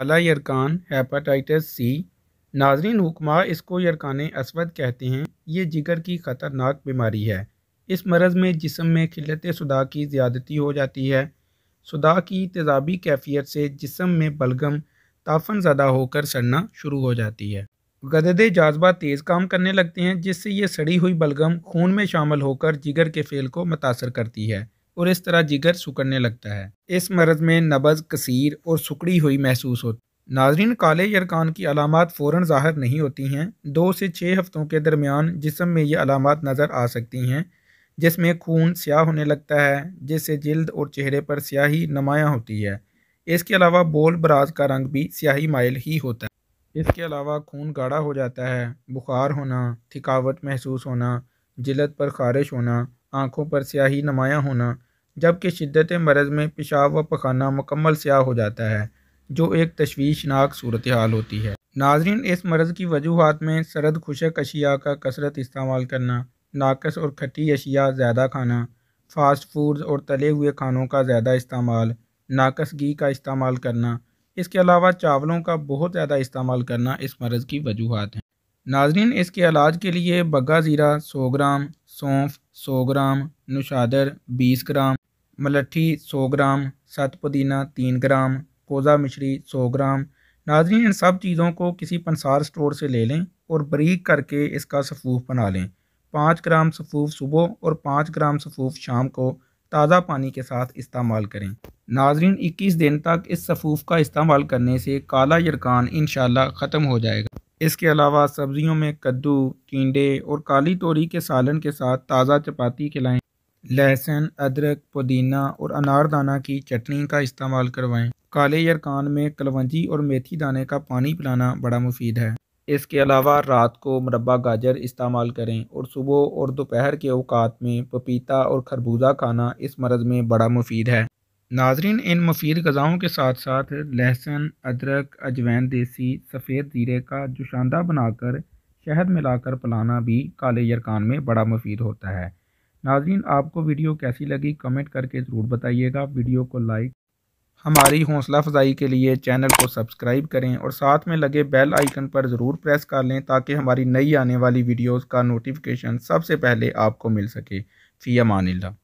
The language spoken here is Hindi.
अला यरकान हेपाटाइटिस सी नाजरीन हुक्मा इसको यरकान असवद कहते हैं ये जिगर की ख़तरनाक बीमारी है इस मरज़ में जिसम में खिलत सुदा की ज़्यादती हो जाती है सुदा की तेजाबी कैफियत से जिसम में बलगम ताफन ज़्यादा होकर सड़ना शुरू हो जाती है गदद जाजबा तेज़ काम करने लगते हैं जिससे ये सड़ी हुई बलगम खून में शामिल होकर जिगर के फेल को मुतासर करती है और इस तरह जिगर सुकड़ने लगता है इस मर्ज में नबज कसीर और सुकड़ी हुई महसूस होती नाजरीन काले यरकान की अलामत फ़ौर ज़ाहिर नहीं होती हैं दो से छः हफ़्तों के दरमियान जिसम में ये अलामत नज़र आ सकती हैं जिसमें खून स्याह होने लगता है जिससे जल्द और चेहरे पर स्याही नमाया होती है इसके अलावा बोल बराज का रंग भी स्याही माइल ही होता है इसके अलावा खून गाढ़ा हो जाता है बुखार होना थकावट महसूस होना जिलत पर खारिश होना आँखों पर स्याही नमाया होना जबकि शिद्दत मरज़ में पेशाब व पखाना मुकम्मल स्याह हो जाता है जो एक तशवीशनाक सूरत हाल होती है नाजरीन इस मरज़ की वजूहत में सरद खुशक अशिया का कसरत इस्तेमाल करना नाकस और खट्टी अशिया ज़्यादा खाना फ़ास्ट फूड्स और तले हुए खानों का ज़्यादा इस्तेमाल नाकस घी का इस्तेमाल करना इसके अलावा चावलों का बहुत ज़्यादा इस्तेमाल करना इस मरज़ की वजूहत हैं नाजरीन इसके इलाज के लिए बग्गा ज़ीरा सौ ग्राम सौंफ 100 ग्राम नुशादर 20 ग्राम मलठी 100 ग्राम सत पुदीना 3 ग्राम कोज़ा मिश्री 100 ग्राम नाजरीन इन सब चीज़ों को किसी पंसार स्टोर से ले लें और बरीक करके इसका सफूफ बना लें पाँच ग्राम सफूफ सुबह और पाँच ग्राम सफूफ शाम को ताज़ा पानी के साथ इस्तेमाल करें नाजरीन 21 दिन तक इस सफूफ का इस्तेमाल करने से काला यरकान इन ख़त्म हो जाएगा इसके अलावा सब्जियों में कद्दू टींडे और काली तोरी के सालन के साथ ताज़ा चपाती खिलाएं लहसुन अदरक पुदीना और अनारदाना की चटनी का इस्तेमाल करवाएं काले यरकान में कलवंजी और मेथी दाने का पानी पिलाना बड़ा मुफीद है इसके अलावा रात को मुरबा गाजर इस्तेमाल करें और सुबह और दोपहर के अवकात में पपीता और खरबूजा खाना इस मरज़ में बड़ा मुफीद है नाजरीन इन मुफीद गज़ाओं के साथ साथ लहसुन अदरक अजवैन देसी सफ़ेद ज़ीरे का जुशांदा बनाकर शहद मिलाकर पलाना भी काले यरकान में बड़ा मुफीद होता है नाजरीन आपको वीडियो कैसी लगी कमेंट करके ज़रूर बताइएगा वीडियो को लाइक हमारी हौसला अफजाई के लिए चैनल को सब्सक्राइब करें और साथ में लगे बेल आइकन पर ज़रूर प्रेस कर लें ताकि हमारी नई आने वाली वीडियोज़ का नोटिफिकेशन सबसे पहले आपको मिल सके फ़ी अमानिल्ला